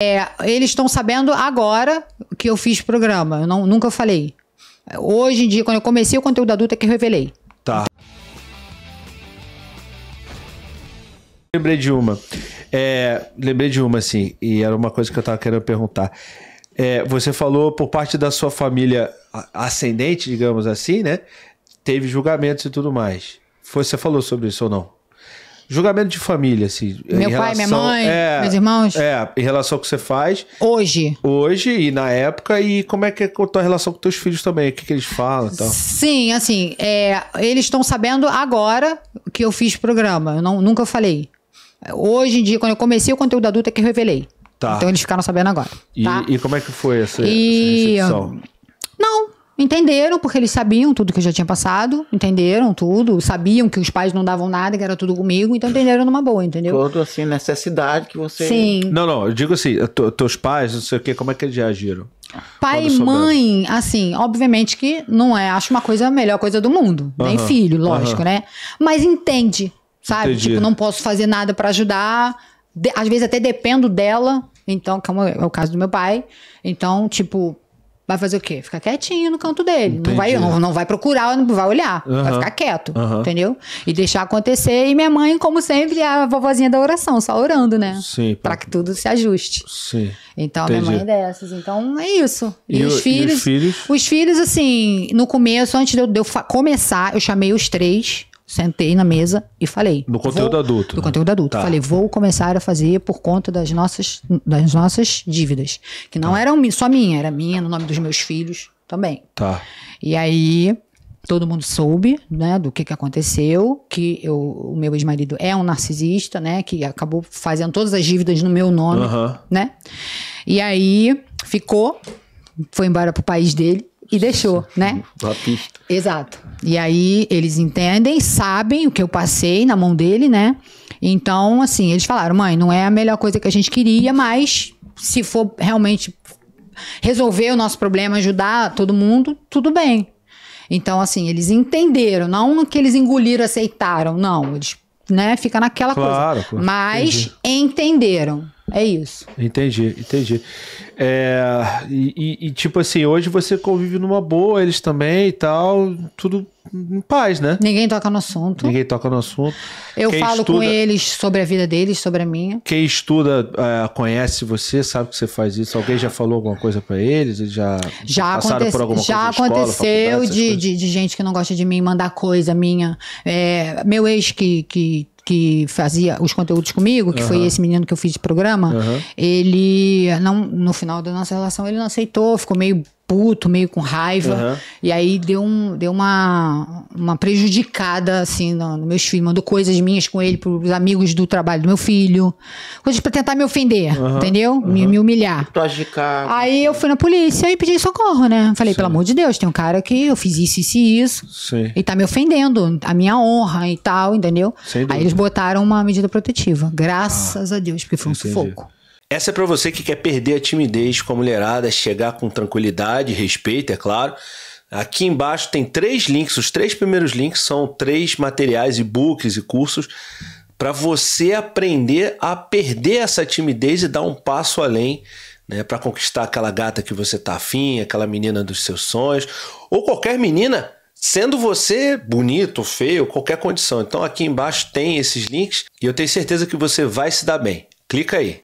É, eles estão sabendo agora que eu fiz programa. Eu não, nunca falei. Hoje em dia, quando eu comecei o conteúdo adulto, é que eu revelei. Tá. Lembrei de uma. É, lembrei de uma, assim, e era uma coisa que eu tava querendo perguntar. É, você falou por parte da sua família ascendente, digamos assim, né? Teve julgamentos e tudo mais. Você falou sobre isso ou não? Julgamento de família, assim. Meu relação, pai, minha mãe, é, meus irmãos. É, em relação ao que você faz. Hoje. Hoje e na época, e como é que é a tua relação com teus filhos também? O que, que eles falam e tal? Sim, assim, é, eles estão sabendo agora que eu fiz programa. Eu não, nunca falei. Hoje em dia, quando eu comecei o conteúdo adulto, é que eu revelei. Tá. Então eles ficaram sabendo agora. E, tá? e como é que foi essa, e, essa recepção? Entenderam, porque eles sabiam tudo que eu já tinha passado, entenderam tudo, sabiam que os pais não davam nada, que era tudo comigo, então entenderam numa boa, entendeu? tudo assim, necessidade que você. Sim. Não, não, eu digo assim, teus pais, não sei o quê, como é que eles reagiram? Pai e mãe, assim, obviamente que não é, acho uma coisa a melhor coisa do mundo. Nem filho, lógico, né? Mas entende, sabe? Entendi. Tipo, não posso fazer nada para ajudar. De, às vezes até dependo dela, então, como é, é o caso do meu pai. Então, tipo, Vai fazer o quê? Ficar quietinho no canto dele. Não vai, não, não, vai procurar, não vai olhar. Uhum. Vai ficar quieto, uhum. entendeu? E deixar acontecer. E minha mãe, como sempre, é a vovozinha da oração, só orando, né? Sim. Pra que tudo se ajuste. Sim. Então, Entendi. minha mãe é dessas. Então, é isso. E, e, os, filhos, e os filhos? Os filhos, assim, no começo, antes de eu, de eu começar, eu chamei os três sentei na mesa e falei. Do conteúdo vou, adulto. Do né? conteúdo adulto. Tá. Falei, vou começar a fazer por conta das nossas, das nossas dívidas. Que não tá. eram só minha, era minha, no nome dos meus filhos também. Tá. E aí, todo mundo soube, né, do que, que aconteceu, que eu, o meu ex-marido é um narcisista, né, que acabou fazendo todas as dívidas no meu nome, né? E aí, ficou, foi embora pro país dele, e deixou, né? A pista. Exato. E aí eles entendem, sabem o que eu passei na mão dele, né? Então, assim, eles falaram: mãe, não é a melhor coisa que a gente queria, mas se for realmente resolver o nosso problema, ajudar todo mundo, tudo bem. Então, assim, eles entenderam, não que eles engoliram, aceitaram, não. Eles, né, fica naquela claro, coisa. Claro, mas entendi. entenderam. É isso. Entendi, entendi. É, e, e, tipo assim, hoje você convive numa boa, eles também e tal, tudo em paz, né? Ninguém toca no assunto. Ninguém toca no assunto. Eu Quem falo estuda, com eles sobre a vida deles, sobre a minha. Quem estuda é, conhece você, sabe que você faz isso. Alguém já falou alguma coisa para eles? já, já passaram por alguma já coisa? Já aconteceu escola, de, de, de, gente que não gosta de mim mandar coisa minha. É, meu ex que, que que fazia os conteúdos comigo, que uhum. foi esse menino que eu fiz de programa, uhum. ele não no final da nossa relação ele não aceitou, ficou meio puto, meio com raiva. Uhum. E aí deu, um, deu uma, uma prejudicada, assim, no meus filhos. Mandou coisas minhas com ele pros amigos do trabalho do meu filho. Coisas pra tentar me ofender, uhum, entendeu? Uhum. Me, me humilhar. Togicar. Aí eu fui na polícia e pedi socorro, né? Falei, Sim. pelo amor de Deus, tem um cara que eu fiz isso, isso e isso. Sim. E tá me ofendendo, a minha honra e tal, entendeu? Aí eles botaram uma medida protetiva. Graças ah, a Deus, porque foi um entendi. sufoco. Essa é para você que quer perder a timidez com a mulherada, chegar com tranquilidade, respeito, é claro Aqui embaixo tem três links, os três primeiros links são três materiais, e-books e cursos para você aprender a perder essa timidez e dar um passo além, né, para conquistar aquela gata que você tá afim, aquela menina dos seus sonhos, ou qualquer menina, sendo você bonito, feio, qualquer condição. Então aqui embaixo tem esses links e eu tenho certeza que você vai se dar bem. Clica aí.